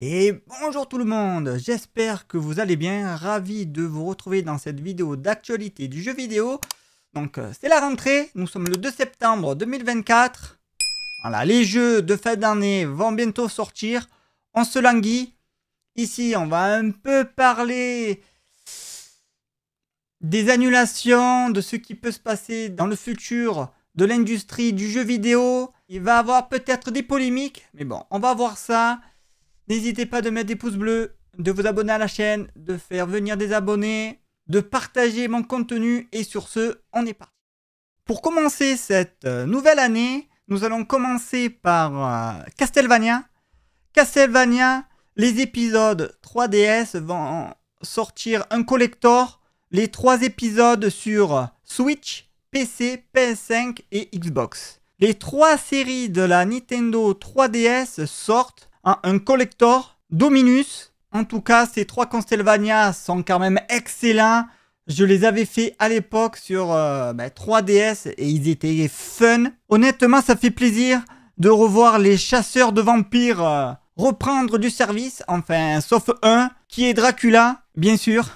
Et bonjour tout le monde, j'espère que vous allez bien, ravi de vous retrouver dans cette vidéo d'actualité du jeu vidéo. Donc euh, c'est la rentrée, nous sommes le 2 septembre 2024. Voilà, les jeux de fin d'année vont bientôt sortir, on se languit. Ici on va un peu parler des annulations, de ce qui peut se passer dans le futur de l'industrie du jeu vidéo. Il va y avoir peut-être des polémiques, mais bon, on va voir ça. N'hésitez pas de mettre des pouces bleus, de vous abonner à la chaîne, de faire venir des abonnés, de partager mon contenu et sur ce, on est parti. Pour commencer cette euh, nouvelle année, nous allons commencer par euh, Castlevania. Castlevania, les épisodes 3DS vont sortir un collector, les trois épisodes sur Switch, PC, PS5 et Xbox. Les trois séries de la Nintendo 3DS sortent ah, un collector, Dominus. En tout cas, ces trois Castlevania sont quand même excellents. Je les avais fait à l'époque sur 3DS euh, bah, et ils étaient fun. Honnêtement, ça fait plaisir de revoir les chasseurs de vampires euh, reprendre du service, enfin, sauf un, qui est Dracula, bien sûr.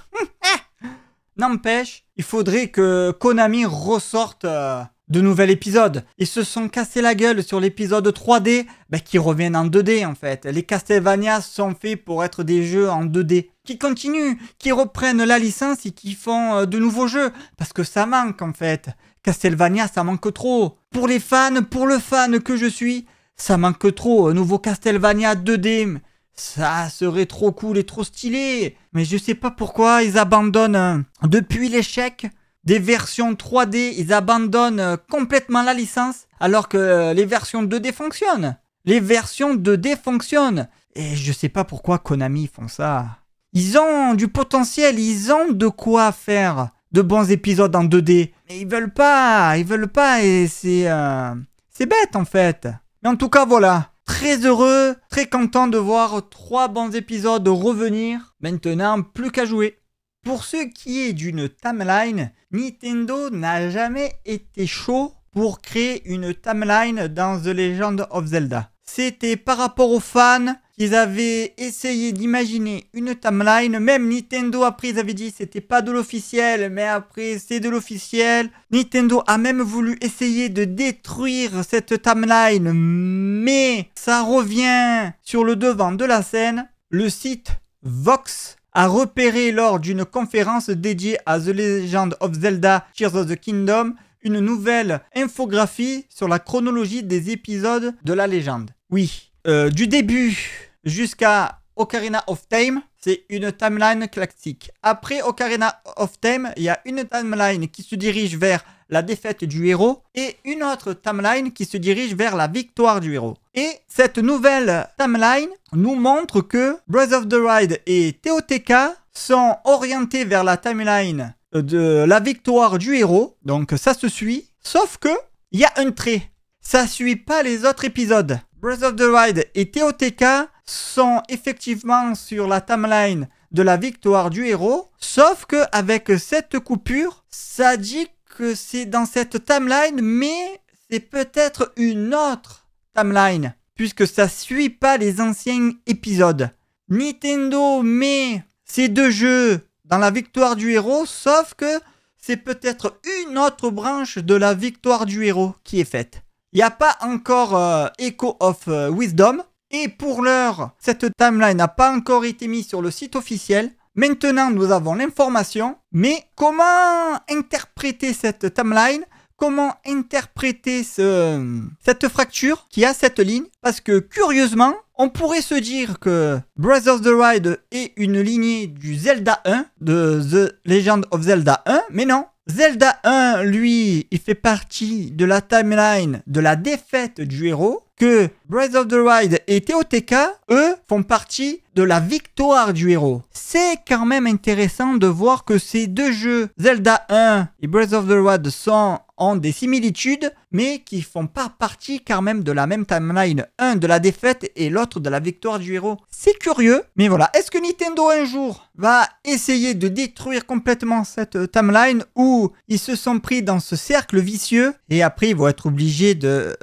N'empêche, il faudrait que Konami ressorte euh, de nouvel épisode. Ils se sont cassés la gueule sur l'épisode 3D, bah, qui reviennent en 2D en fait. Les Castlevania sont faits pour être des jeux en 2D. Qui continuent, qui reprennent la licence et qui font euh, de nouveaux jeux. Parce que ça manque en fait. Castlevania, ça manque trop. Pour les fans, pour le fan que je suis, ça manque trop. Un nouveau Castlevania 2D. Ça serait trop cool et trop stylé. Mais je sais pas pourquoi ils abandonnent. Hein. Depuis l'échec des versions 3D, ils abandonnent euh, complètement la licence alors que euh, les versions 2D fonctionnent. Les versions 2D fonctionnent. Et je sais pas pourquoi Konami font ça. Ils ont du potentiel, ils ont de quoi faire de bons épisodes en 2D. Mais ils veulent pas, ils veulent pas et c'est euh, c'est bête en fait. Mais en tout cas voilà, très heureux, très content de voir trois bons épisodes revenir. Maintenant, plus qu'à jouer. Pour ce qui est d'une timeline, Nintendo n'a jamais été chaud pour créer une timeline dans The Legend of Zelda. C'était par rapport aux fans qu'ils avaient essayé d'imaginer une timeline. Même Nintendo après ils avaient dit c'était pas de l'officiel, mais après c'est de l'officiel. Nintendo a même voulu essayer de détruire cette timeline, mais ça revient sur le devant de la scène. Le site Vox a repéré lors d'une conférence dédiée à The Legend of Zelda Tears of the Kingdom une nouvelle infographie sur la chronologie des épisodes de la légende. Oui, euh, du début jusqu'à Ocarina of Time, c'est une timeline classique. Après Ocarina of Time, il y a une timeline qui se dirige vers la défaite du héros, et une autre timeline qui se dirige vers la victoire du héros. Et cette nouvelle timeline nous montre que Breath of the Ride et TOTK sont orientés vers la timeline de la victoire du héros, donc ça se suit, sauf que il y a un trait. Ça suit pas les autres épisodes. Breath of the Ride et TOTK sont effectivement sur la timeline de la victoire du héros, sauf que avec cette coupure, ça dit que c'est dans cette timeline, mais c'est peut-être une autre timeline, puisque ça suit pas les anciens épisodes. Nintendo met ces deux jeux dans la victoire du héros, sauf que c'est peut-être une autre branche de la victoire du héros qui est faite. Il n'y a pas encore euh, Echo of euh, Wisdom, et pour l'heure, cette timeline n'a pas encore été mise sur le site officiel, Maintenant, nous avons l'information, mais comment interpréter cette timeline Comment interpréter cette fracture qui a cette ligne Parce que curieusement, on pourrait se dire que Breath of the Ride est une lignée du Zelda 1, de The Legend of Zelda 1, mais non, Zelda 1, lui, il fait partie de la timeline de la défaite du héros, que Breath of the Wild et Teoteka eux, font partie de la victoire du héros. C'est quand même intéressant de voir que ces deux jeux, Zelda 1 et Breath of the Wild, sont ont des similitudes, mais qui font pas partie car même de la même timeline. Un de la défaite et l'autre de la victoire du héros. C'est curieux, mais voilà. Est-ce que Nintendo un jour va essayer de détruire complètement cette timeline ou ils se sont pris dans ce cercle vicieux et après ils vont être obligés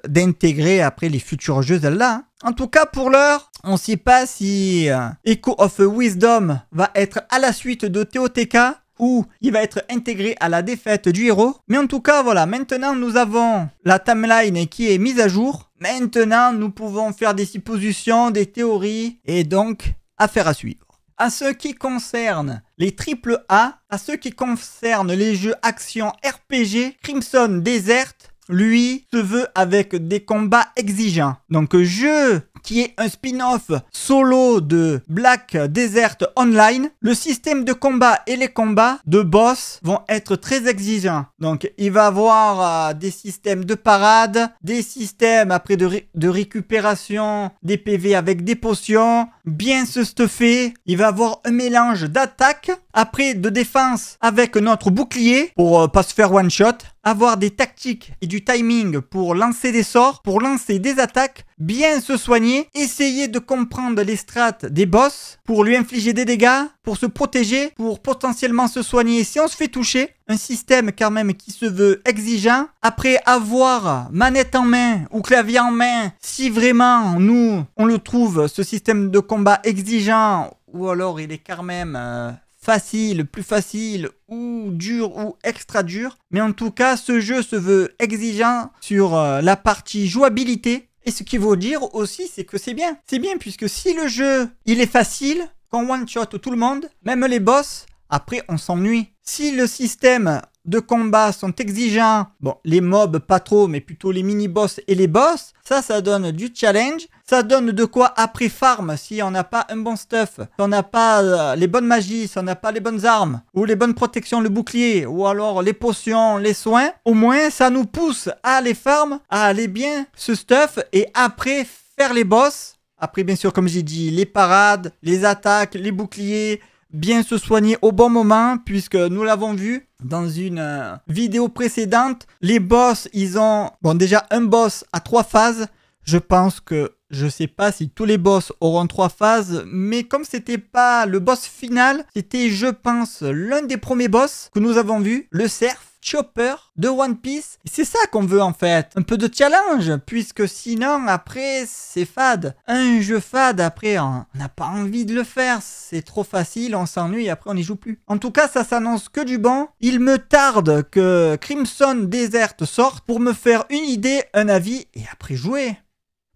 d'intégrer après les futurs jeux Zelda hein. en tout cas, pour l'heure, on ne sait pas si Echo of Wisdom va être à la suite de TOTK où il va être intégré à la défaite du héros. Mais en tout cas, voilà, maintenant nous avons la timeline qui est mise à jour. Maintenant, nous pouvons faire des suppositions, des théories, et donc, affaire à suivre. À ce qui concerne les triple A, à ce qui concerne les jeux action RPG, Crimson Desert, lui, se veut avec des combats exigeants. Donc, jeu qui est un spin-off solo de Black Desert Online. Le système de combat et les combats de boss vont être très exigeants. Donc il va avoir euh, des systèmes de parade, des systèmes après de, récupération des PV avec des potions, bien se stuffer. Il va avoir un mélange d'attaque, après de défense avec notre bouclier pour euh, pas se faire one shot avoir des tactiques et du timing pour lancer des sorts, pour lancer des attaques, bien se soigner, essayer de comprendre les strates des boss pour lui infliger des dégâts, pour se protéger, pour potentiellement se soigner si on se fait toucher. Un système quand même qui se veut exigeant. Après avoir manette en main ou clavier en main, si vraiment nous on le trouve ce système de combat exigeant ou alors il est quand même euh, facile, plus facile ou dur ou extra dur. Mais en tout cas, ce jeu se veut exigeant sur euh, la partie jouabilité. Et ce qui veut dire aussi, c'est que c'est bien. C'est bien puisque si le jeu, il est facile, qu'on one-shot tout le monde, même les boss, après on s'ennuie. Si le système, de combat sont exigeants, bon, les mobs pas trop, mais plutôt les mini-boss et les boss, ça, ça donne du challenge. Ça donne de quoi après farm si on n'a pas un bon stuff, si on n'a pas euh, les bonnes magies, si on n'a pas les bonnes armes, ou les bonnes protections, le bouclier, ou alors les potions, les soins. Au moins, ça nous pousse à aller farm, à aller bien ce stuff, et après faire les boss. Après, bien sûr, comme j'ai dit, les parades, les attaques, les boucliers, bien se soigner au bon moment, puisque nous l'avons vu dans une euh, vidéo précédente, les boss, ils ont, bon déjà un boss à trois phases, je pense que je ne sais pas si tous les boss auront trois phases, mais comme c'était pas le boss final, c'était je pense l'un des premiers boss que nous avons vu, le cerf. Chopper de One Piece. C'est ça qu'on veut en fait. Un peu de challenge, puisque sinon après c'est fade. Un jeu fade après on n'a pas envie de le faire. C'est trop facile, on s'ennuie, après on n'y joue plus. En tout cas ça s'annonce que du bon. Il me tarde que Crimson Desert sorte pour me faire une idée, un avis et après jouer.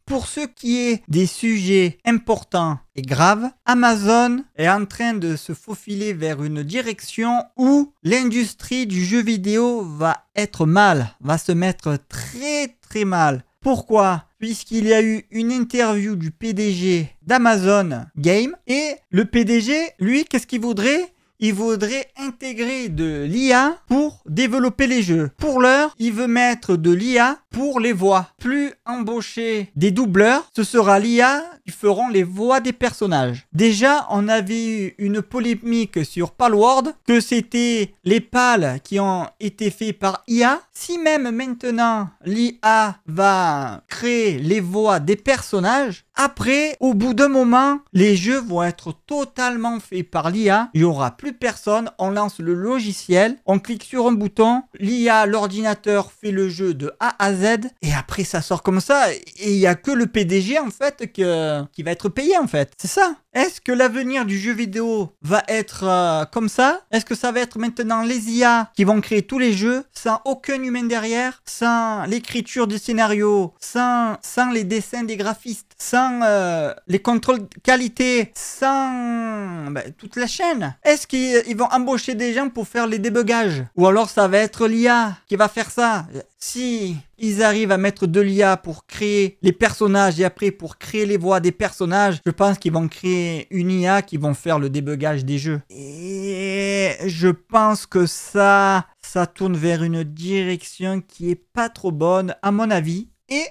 Pour ce qui est des sujets importants et graves, Amazon est en train de se faufiler vers une direction où l'industrie du jeu vidéo va être mal, va se mettre très très mal. Pourquoi Puisqu'il y a eu une interview du PDG d'Amazon Game et le PDG, lui, qu'est-ce qu'il voudrait il voudrait intégrer de l'IA pour développer les jeux. Pour l'heure, il veut mettre de l'IA pour les voix. Plus embaucher des doubleurs, ce sera l'IA qui feront les voix des personnages. Déjà, on avait eu une polémique sur Palward, que c'était les pales qui ont été faits par IA. Si même maintenant l'IA va créer les voix des personnages, après, au bout d'un moment, les jeux vont être totalement faits par l'IA. Il y aura plus personne, on lance le logiciel, on clique sur un bouton, l'IA, l'ordinateur fait le jeu de A à Z, et après ça sort comme ça, et il n'y a que le PDG en fait que, qui va être payé en fait, c'est ça est-ce que l'avenir du jeu vidéo va être euh, comme ça Est-ce que ça va être maintenant les IA qui vont créer tous les jeux sans aucun humain derrière, sans l'écriture du scénario sans, sans les dessins des graphistes, sans euh, les contrôles qualité, sans ben, toute la chaîne Est-ce qu'ils vont embaucher des gens pour faire les débugages Ou alors ça va être l'IA qui va faire ça si ils arrivent à mettre de l'IA pour créer les personnages et après pour créer les voix des personnages, je pense qu'ils vont créer une IA qui vont faire le débugage des jeux. Et je pense que ça, ça tourne vers une direction qui est pas trop bonne à mon avis. Et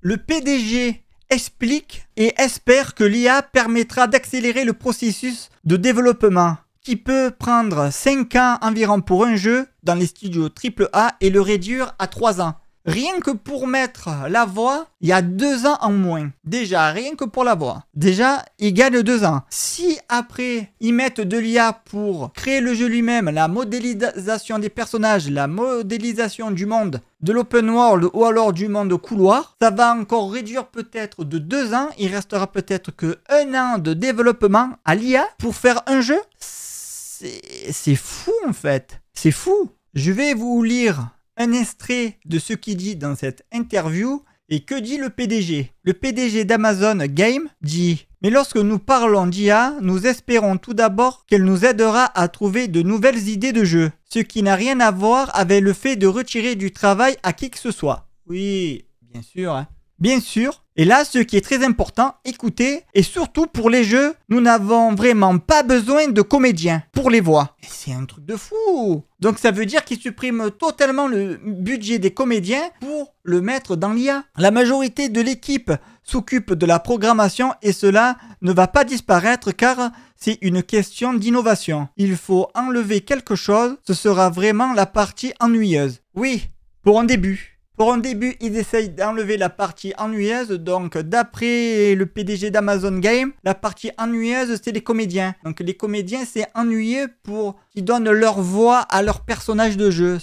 le PDG explique et espère que l'IA permettra d'accélérer le processus de développement qui peut prendre 5 ans environ pour un jeu dans les studios AAA et le réduire à 3 ans. Rien que pour mettre la voix, il y a 2 ans en moins. Déjà, rien que pour la voix. Déjà, il gagne 2 ans. Si après, ils mettent de l'IA pour créer le jeu lui-même, la modélisation des personnages, la modélisation du monde, de l'open world ou alors du monde couloir, ça va encore réduire peut-être de 2 ans. Il restera peut-être que 1 an de développement à l'IA pour faire un jeu c'est fou en fait. C'est fou. Je vais vous lire un extrait de ce qu'il dit dans cette interview. Et que dit le PDG Le PDG d'Amazon Game dit mais lorsque nous parlons d'IA, nous espérons tout d'abord qu'elle nous aidera à trouver de nouvelles idées de jeu, ce qui n'a rien à voir avec le fait de retirer du travail à qui que ce soit. Oui, bien sûr. Hein. Bien sûr, et là, ce qui est très important, écoutez, et surtout pour les jeux, nous n'avons vraiment pas besoin de comédiens pour les voix. C'est un truc de fou donc ça veut dire qu'ils suppriment totalement le budget des comédiens pour le mettre dans l'IA. La majorité de l'équipe s'occupe de la programmation et cela ne va pas disparaître car c'est une question d'innovation. Il faut enlever quelque chose, ce sera vraiment la partie ennuyeuse. Oui, pour un début. Pour un début, ils essayent d'enlever la partie ennuyeuse. Donc, d'après le PDG d'Amazon Game, la partie ennuyeuse, c'est les comédiens. Donc, les comédiens, c'est ennuyeux pour qu'ils donnent leur voix à leur personnage de jeu.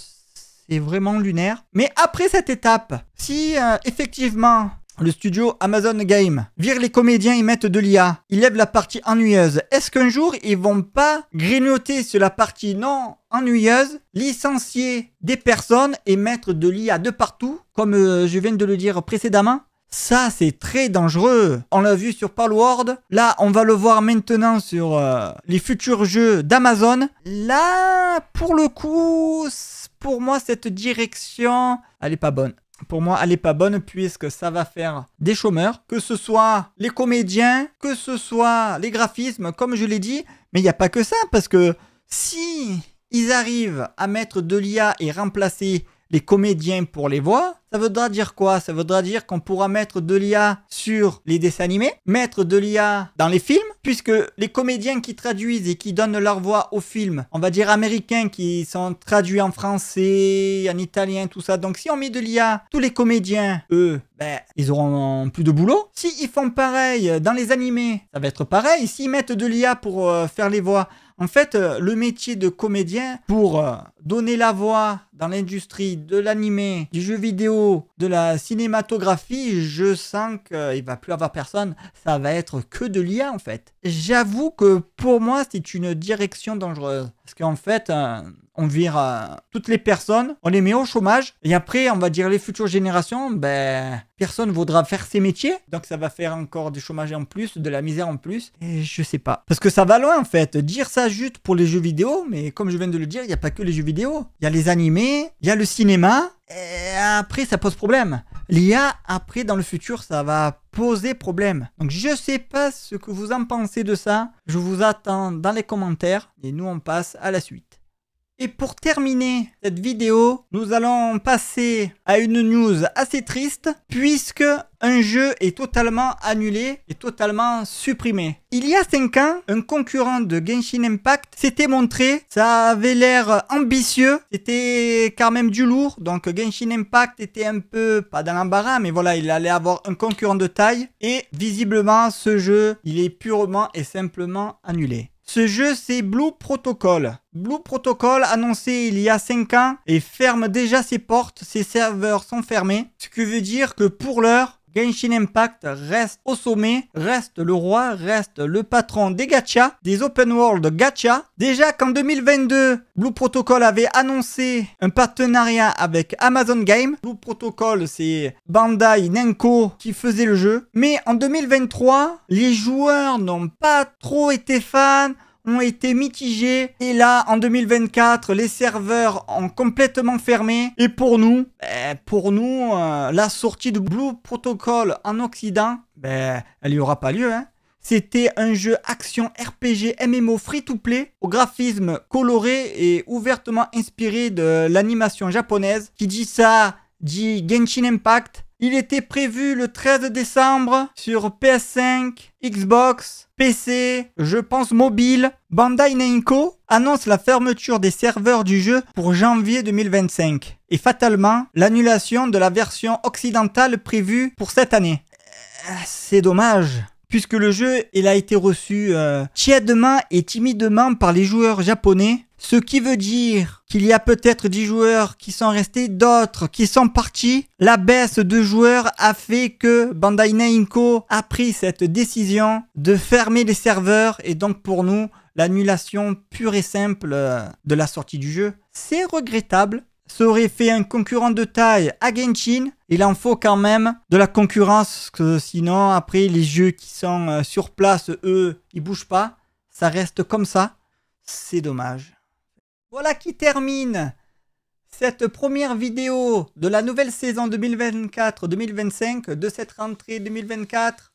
C'est vraiment lunaire. Mais après cette étape, si euh, effectivement le studio Amazon Game. Vire les comédiens et mettent de l'IA. Ils lèvent la partie ennuyeuse. Est-ce qu'un jour, ils vont pas grignoter sur la partie non ennuyeuse, licencier des personnes et mettre de l'IA de partout, comme euh, je viens de le dire précédemment ça, c'est très dangereux. On l'a vu sur Palworld. Là, on va le voir maintenant sur euh, les futurs jeux d'Amazon. Là, pour le coup, pour moi, cette direction, elle est pas bonne pour moi, elle n'est pas bonne puisque ça va faire des chômeurs, que ce soit les comédiens, que ce soit les graphismes, comme je l'ai dit, mais il n'y a pas que ça, parce que si ils arrivent à mettre de l'IA et remplacer les comédiens pour les voix. Ça voudra dire quoi Ça voudra dire qu'on pourra mettre de l'IA sur les dessins animés, mettre de l'IA dans les films, puisque les comédiens qui traduisent et qui donnent leur voix aux films, on va dire américains qui sont traduits en français, en italien, tout ça. Donc si on met de l'IA, tous les comédiens, eux, ben, ils auront plus de boulot. S'ils font pareil dans les animés, ça va être pareil. S'ils mettent de l'IA pour euh, faire les voix, en fait, euh, le métier de comédien, pour euh, donner la voix dans l'industrie de l'animé, du jeu vidéo, de la cinématographie, je sens qu'il va plus avoir personne. Ça va être que de l'IA en fait. J'avoue que pour moi, c'est une direction dangereuse. Parce qu'en fait, euh, on vire euh, toutes les personnes, on les met au chômage, et après, on va dire les futures générations, ben, personne voudra faire ces métiers, donc ça va faire encore du chômage en plus, de la misère en plus, et je sais pas. Parce que ça va loin, en fait. Dire ça juste pour les jeux vidéo, mais comme je viens de le dire, il n'y a pas que les jeux vidéo. Il y a les animés, il y a le cinéma, et après, ça pose problème. L'IA, après, dans le futur, ça va poser problème. Donc, je sais pas ce que vous en pensez de ça. Je vous attends dans les commentaires. Et nous, on passe à la suite. Et pour terminer cette vidéo, nous allons passer à une news assez triste puisque un jeu est totalement annulé et totalement supprimé. Il y a 5 ans, un concurrent de Genshin Impact s'était montré, ça avait l'air ambitieux, c'était quand même du lourd, donc Genshin Impact était un peu, pas dans l'embarras, mais voilà, il allait avoir un concurrent de taille, et visiblement ce jeu, il est purement et simplement annulé. Ce jeu, c'est Blue Protocol. Blue Protocol, annoncé il y a 5 ans, et ferme déjà ses portes, ses serveurs sont fermés. Ce qui veut dire que pour l'heure, Genshin Impact reste au sommet, reste le roi, reste le patron des gachas, des open world gachas. Déjà qu'en 2022, Blue Protocol avait annoncé un partenariat avec Amazon Game. Blue Protocol, c'est Bandai Namco qui faisait le jeu. Mais en 2023, les joueurs n'ont pas trop été fans ont été mitigés. Et là, en 2024, les serveurs ont complètement fermé. Et pour nous, ben, pour nous, euh, la sortie de Blue Protocol en Occident, ben, elle n'y aura pas lieu. Hein. C'était un jeu action RPG MMO free-to-play au graphisme coloré et ouvertement inspiré de l'animation japonaise. Qui dit ça dit Genshin Impact. Il était prévu le 13 décembre sur PS5, Xbox, PC, je pense mobile. Bandai Namco annonce la fermeture des serveurs du jeu pour janvier 2025 et fatalement l'annulation de la version occidentale prévue pour cette année. Euh, c'est dommage puisque le jeu il a été reçu euh, tièdement et timidement par les joueurs japonais, ce qui veut dire qu'il y a peut-être 10 joueurs qui sont restés, d'autres qui sont partis. La baisse de joueurs a fait que Bandai Namco a pris cette décision de fermer les serveurs et donc pour nous l'annulation pure et simple euh, de la sortie du jeu. C'est regrettable ça aurait fait un concurrent de taille à Genshin. Il en faut quand même de la concurrence, sinon, après, les jeux qui sont euh, sur place, eux, ils bougent pas. Ça reste comme ça. C'est dommage. Voilà qui termine cette première vidéo de la nouvelle saison 2024-2025, de cette rentrée 2024.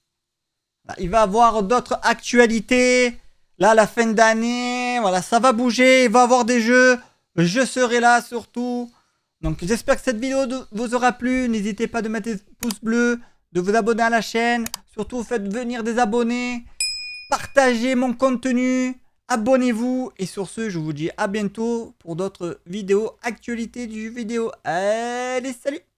Bah, il va y avoir d'autres actualités. Là, la fin d'année, voilà, ça va bouger. Il va y avoir des jeux. Je serai là surtout. Donc j'espère que cette vidéo vous aura plu. N'hésitez pas de mettre des pouces bleus, de vous abonner à la chaîne. Surtout faites venir des abonnés. Partagez mon contenu. Abonnez-vous. Et sur ce, je vous dis à bientôt pour d'autres vidéos actualités du jeu vidéo. Allez, salut